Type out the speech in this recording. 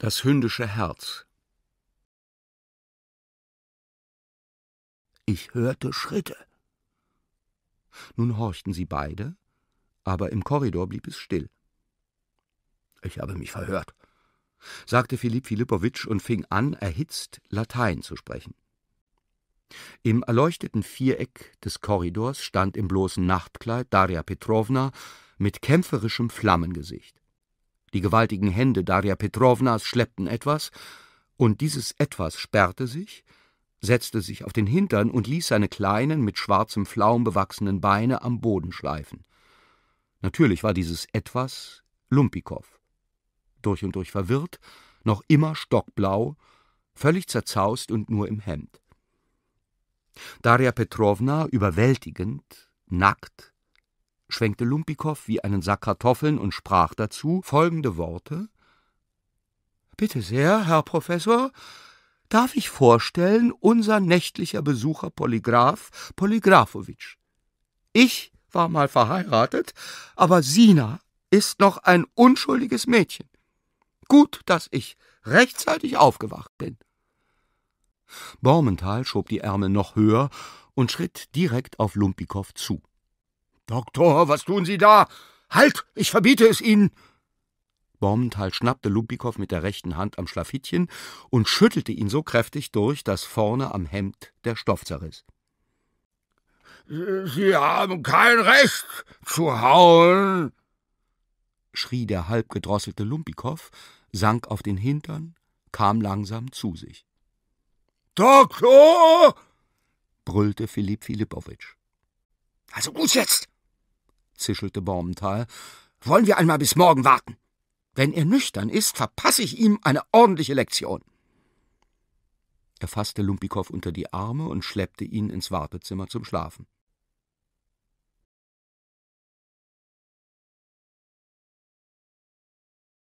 Das hündische Herz Ich hörte Schritte. Nun horchten sie beide, aber im Korridor blieb es still. Ich habe mich verhört, sagte Philipp Philippowitsch und fing an, erhitzt Latein zu sprechen. Im erleuchteten Viereck des Korridors stand im bloßen Nachtkleid Daria Petrowna mit kämpferischem Flammengesicht. Die gewaltigen Hände Daria Petrownas schleppten etwas, und dieses Etwas sperrte sich, setzte sich auf den Hintern und ließ seine kleinen, mit schwarzem Flaum bewachsenen Beine am Boden schleifen. Natürlich war dieses Etwas Lumpikow. Durch und durch verwirrt, noch immer stockblau, völlig zerzaust und nur im Hemd. Daria Petrowna, überwältigend, nackt, schwenkte Lumpikow wie einen Sack Kartoffeln und sprach dazu folgende Worte Bitte sehr, Herr Professor, darf ich vorstellen, unser nächtlicher Besucher Polygraph Polygraphowitsch. Ich war mal verheiratet, aber Sina ist noch ein unschuldiges Mädchen. Gut, dass ich rechtzeitig aufgewacht bin. Bormental schob die Ärmel noch höher und schritt direkt auf Lumpikow zu. Doktor, was tun Sie da? Halt, ich verbiete es Ihnen! Bormenthal schnappte Lubikow mit der rechten Hand am Schlafittchen und schüttelte ihn so kräftig durch, dass vorne am Hemd der Stoff zerriss. Sie haben kein Recht zu hauen, schrie der halbgedrosselte Lumpikow, sank auf den Hintern, kam langsam zu sich. Doktor! brüllte Philipp Philippowitsch. Also gut jetzt! zischelte Bormental. Wollen wir einmal bis morgen warten? Wenn er nüchtern ist, verpasse ich ihm eine ordentliche Lektion. Er fasste Lumpikow unter die Arme und schleppte ihn ins Wartezimmer zum Schlafen.